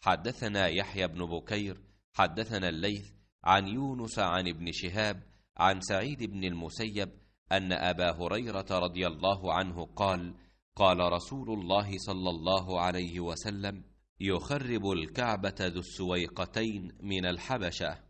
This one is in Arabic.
حدثنا يحيى بن بكير حدثنا الليث عن يونس عن ابن شهاب عن سعيد بن المسيب ان ابا هريره رضي الله عنه قال قال رسول الله صلى الله عليه وسلم يخرب الكعبه ذو السويقتين من الحبشه